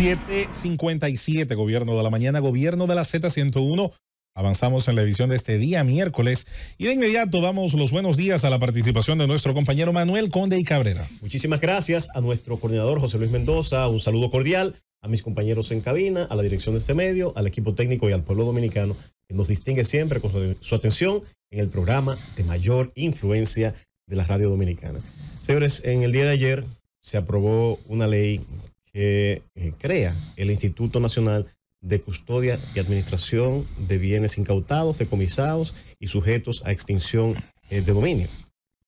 7:57, Gobierno de la Mañana, Gobierno de la Z101. Avanzamos en la edición de este día miércoles y de inmediato damos los buenos días a la participación de nuestro compañero Manuel Conde y Cabrera. Muchísimas gracias a nuestro coordinador José Luis Mendoza, un saludo cordial a mis compañeros en cabina, a la dirección de este medio, al equipo técnico y al pueblo dominicano que nos distingue siempre con su, atención en el programa de mayor influencia de la radio dominicana. Señores, en el día de ayer se aprobó una ley que eh, crea el Instituto Nacional de Custodia y Administración de Bienes Incautados, Decomisados y Sujetos a Extinción eh, de Dominio.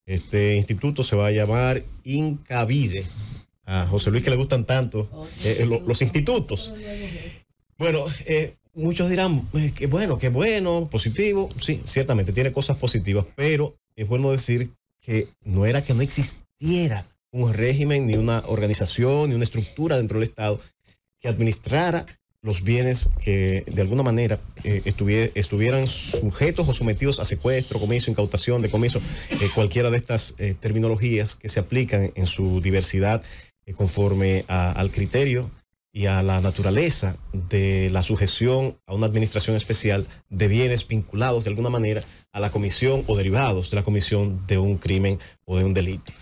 Este instituto se va a llamar Incavide. A José Luis que le gustan tanto eh, los, institutos. Bueno, muchos dirán pues, que bueno, qué bueno, positivo. Sí, ciertamente tiene cosas positivas, pero es bueno decir que no era que no existiera un régimen, ni una organización, ni una estructura dentro del Estado que administrara los bienes que de alguna manera eh, estuvieran sujetos o sometidos a secuestro, comienzo, incautación, de eh, cualquiera de estas eh, terminologías que se aplican en su diversidad eh, conforme al criterio y a la naturaleza de la sujeción a una administración especial de bienes vinculados de alguna manera a la comisión o derivados de la comisión de un crimen o de un delito.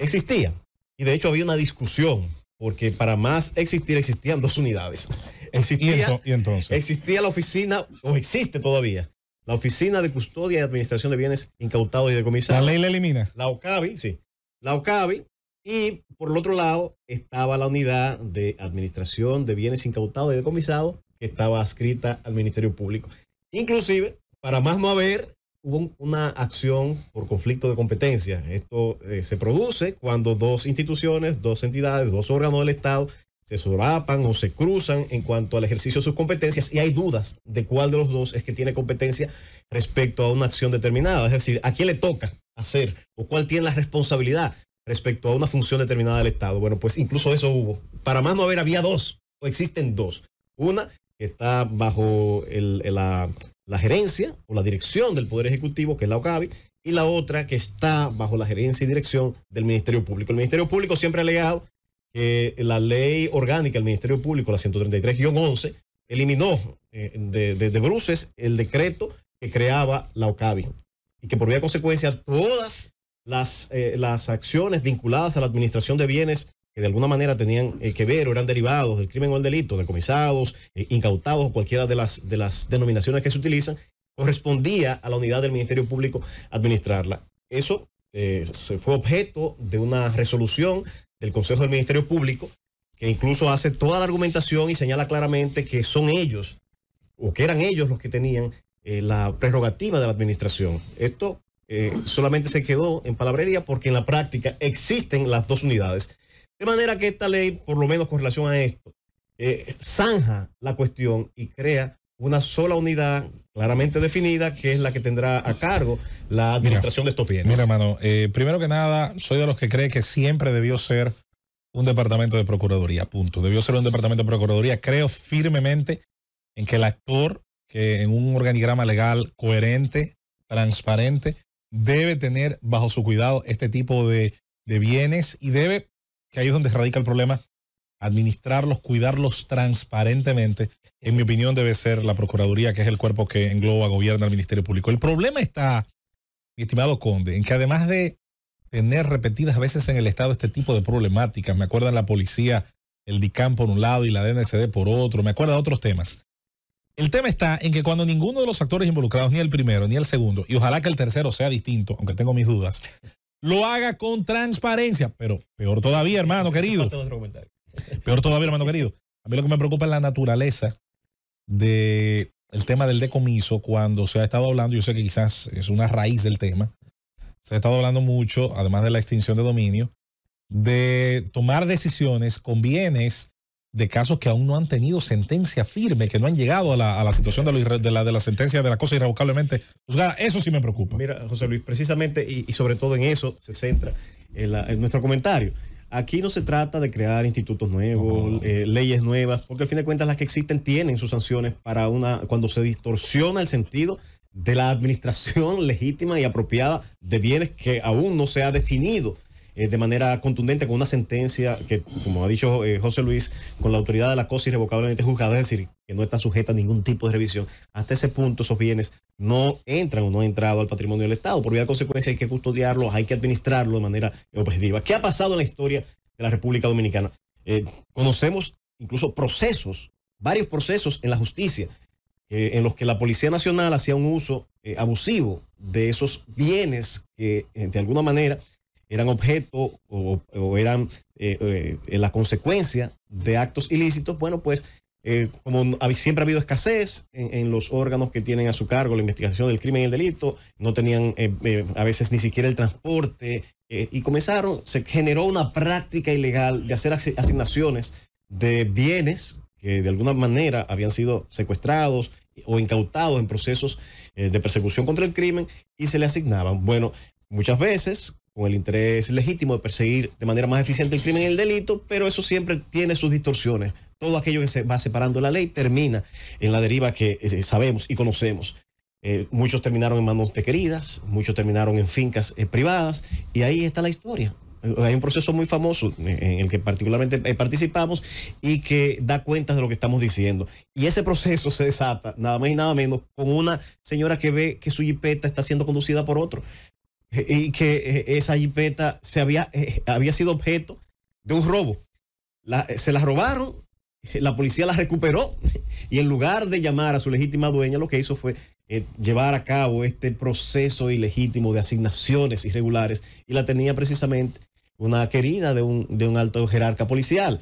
Existía, Y de hecho había una discusión, porque para más existir existían dos unidades. Existía, ¿Y, entonces? Existía la oficina, o existe todavía, la Oficina de Custodia y Administración de Bienes Incautados y Decomisados. La ley la elimina. La OCABI, sí. La OCABI, Y por el otro lado estaba la unidad de Administración de Bienes Incautados y Decomisados, que estaba adscrita al Ministerio Público. Inclusive, para más no haber, hubo una acción por conflicto de competencia. Esto eh, se produce cuando dos instituciones, dos entidades, dos órganos del Estado se solapan o se cruzan en cuanto al ejercicio de sus competencias y hay dudas de cuál de los dos es que tiene competencia respecto a una acción determinada. Es decir, a quién le toca hacer o cuál tiene la responsabilidad respecto a una función determinada del Estado. Bueno, pues incluso eso hubo. Para más no haber, había dos o existen dos. Una que está bajo la, gerencia o la dirección del Poder Ejecutivo, que es la OCAVI, y la otra que está bajo la gerencia y dirección del Ministerio Público. El Ministerio Público siempre ha alegado que la ley orgánica del Ministerio Público, la 133-11, eliminó eh, de, bruces el decreto que creaba la OCAVI y que por vía consecuencia todas las, eh, las acciones vinculadas a la administración de bienes de alguna manera tenían eh, que ver o eran derivados del crimen o del delito, decomisados, eh, incautados o cualquiera de las, de las denominaciones que se utilizan, correspondía a la unidad del Ministerio Público administrarla. Eso eh, se fue objeto de una resolución del Consejo del Ministerio Público que incluso hace toda la argumentación y señala claramente que son ellos o que eran ellos los que tenían la prerrogativa de la administración. Esto solamente se quedó en palabrería porque en la práctica existen las dos unidades de manera que esta ley, por lo menos con relación a esto, eh, zanja la cuestión y crea una sola unidad claramente definida que es la que tendrá a cargo la administración de estos bienes. Mira, hermano, eh, primero que nada, soy de los que cree que siempre debió ser un departamento de Procuraduría, punto. Debió ser un departamento de Procuraduría. Creo firmemente en que el actor, que en un organigrama legal coherente, transparente, debe tener bajo su cuidado este tipo de bienes y debe que ahí es donde radica el problema, administrarlos, cuidarlos transparentemente, en mi opinión debe ser la Procuraduría, que es el cuerpo que engloba, gobierna el Ministerio Público. El problema está, mi estimado Conde, en que además de tener repetidas veces en el Estado este tipo de problemáticas, me acuerdan la policía, el DICAM por un lado y la DNCD por otro, me acuerdan otros temas. El tema está en que cuando ninguno de los actores involucrados, ni el primero ni el segundo, y ojalá que el tercero sea distinto, aunque tengo mis dudas, lo haga con transparencia. Pero peor todavía, hermano querido. Peor todavía, hermano querido. A mí lo que me preocupa es la naturaleza del el tema del decomiso cuando se ha estado hablando, yo sé que quizás es una raíz del tema, se ha estado hablando mucho, además de la extinción de dominio, de tomar decisiones con bienes de casos que aún no han tenido sentencia firme, que no han llegado a la, situación de, la, de la sentencia de la cosa irrevocablemente juzgada. Eso sí me preocupa. Mira, José Luis, precisamente y, sobre todo en eso se centra nuestro comentario. Aquí no se trata de crear institutos nuevos, eh, leyes nuevas, porque al fin de cuentas las que existen tienen sus sanciones para una cuando se distorsiona el sentido de la administración legítima y apropiada de bienes que aún no se ha definido eh, de manera contundente con una sentencia que, como ha dicho eh, José Luis, con la autoridad de la cosa irrevocablemente juzgada, es decir, que no está sujeta a ningún tipo de revisión. Hasta ese punto esos bienes no entran o no han entrado al patrimonio del Estado. Por vía de consecuencia hay que custodiarlos, hay que administrarlos de manera eh, objetiva. ¿Qué ha pasado en la historia de la República Dominicana? conocemos incluso procesos, varios procesos en la justicia en los que la Policía Nacional hacía un uso abusivo de esos bienes que de alguna manera eran objeto o, eran eh, eh, la consecuencia de actos ilícitos, bueno, pues eh, como siempre ha habido escasez en, en, los órganos que tienen a su cargo la investigación del crimen y el delito, no tenían a veces ni siquiera el transporte y comenzaron, se generó una práctica ilegal de hacer asignaciones de bienes que de alguna manera habían sido secuestrados o incautados en procesos de persecución contra el crimen y se le asignaban. Bueno, muchas veces con el interés legítimo de perseguir de manera más eficiente el crimen y el delito, pero eso siempre tiene sus distorsiones. Todo aquello que se va separando la ley termina en la deriva que eh, eh, sabemos y conocemos. Eh, muchos terminaron en manos de queridas, muchos terminaron en fincas privadas, y ahí está la historia. Hay un proceso muy famoso en el que particularmente participamos y que da cuenta de lo que estamos diciendo. Y ese proceso se desata, nada más y nada menos, con una señora que ve que su jipeta está siendo conducida por otro. Eh, y que eh, esa jipeta se había, eh, había sido objeto de un robo. se la robaron, la policía la recuperó y en lugar de llamar a su legítima dueña, lo que hizo fue llevar a cabo este proceso ilegítimo de asignaciones irregulares y la tenía precisamente una querida de un, alto jerarca policial.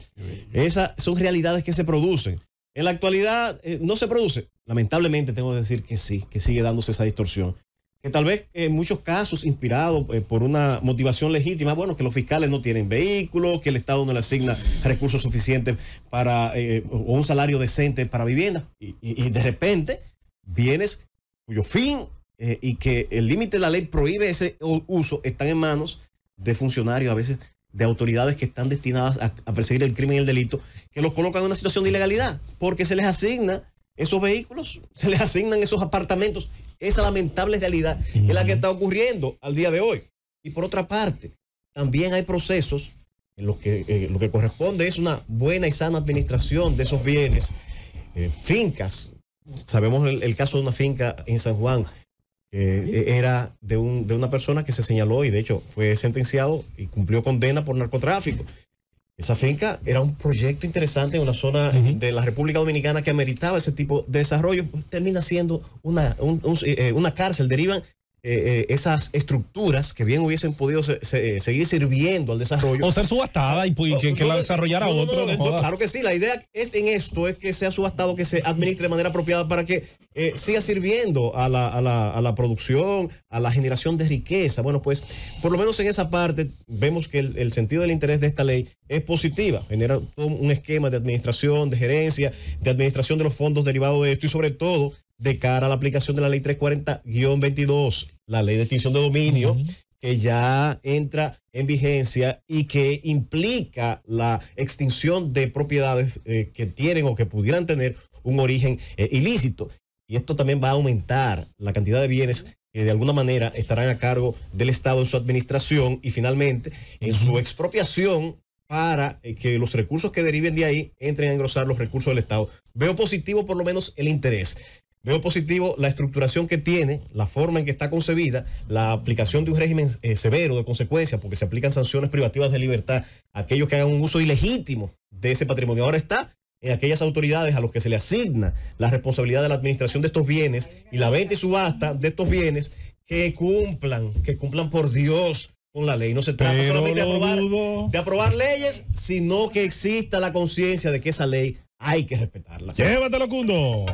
Esas son realidades que se producen. En la actualidad no se produce. Lamentablemente tengo que decir que sí, que sigue dándose esa distorsión que tal vez en eh, muchos casos inspirados eh, por una motivación legítima, bueno, que los fiscales no tienen vehículos, que el Estado no le asigna recursos suficientes para, eh, o un salario decente para vivienda, y, de repente bienes cuyo fin y que el límite de la ley prohíbe ese uso están en manos de funcionarios, a veces de autoridades que están destinadas a, a perseguir el crimen y el delito, que los colocan en una situación de ilegalidad, porque se les asigna esos vehículos, se les asignan esos apartamentos esa lamentable realidad es la que está ocurriendo al día de hoy. Y por otra parte, también hay procesos en los que eh, lo que corresponde es una buena y sana administración de esos bienes. Eh, fincas, sabemos el, caso de una finca en San Juan, que eh, era de, de, una persona que se señaló y de hecho fue sentenciado y cumplió condena por narcotráfico. Esa finca era un proyecto interesante en una zona de la República Dominicana que ameritaba ese tipo de desarrollo. termina siendo una, eh, eh, una cárcel. Derivan eh, eh, esas estructuras que bien hubiesen podido eh, seguir sirviendo al desarrollo. O ser subastada y pues, que, la desarrollara otro. claro que sí, la idea es, en esto es que sea subastado, que se administre de manera apropiada para que siga sirviendo a la, a, la, a la, producción, a la generación de riqueza. Bueno, pues por lo menos en esa parte vemos que el, sentido del interés de esta ley es positiva, genera un esquema de administración, de gerencia, de administración de los fondos derivados de esto y sobre todo de cara a la aplicación de la ley 340-22, la ley de extinción de dominio, que ya entra en vigencia y que implica la extinción de propiedades eh, que tienen o que pudieran tener un origen eh, ilícito. Y esto también va a aumentar la cantidad de bienes que de alguna manera estarán a cargo del Estado en su administración y finalmente en su expropiación para eh, que los recursos que deriven de ahí entren a engrosar los recursos del Estado. Veo positivo por lo menos el interés. Veo positivo la estructuración que tiene, la forma en que está concebida, la aplicación de un régimen eh, severo de consecuencias, porque se aplican sanciones privativas de libertad a aquellos que hagan un uso ilegítimo de ese patrimonio. Ahora está en aquellas autoridades a los que se le asigna la responsabilidad de la administración de estos bienes y la venta y subasta de estos bienes que cumplan, que cumplan por Dios con la ley. No se trata solamente de aprobar, leyes, sino que exista la conciencia de que esa ley hay que respetarla. Llévatelo, Cundo.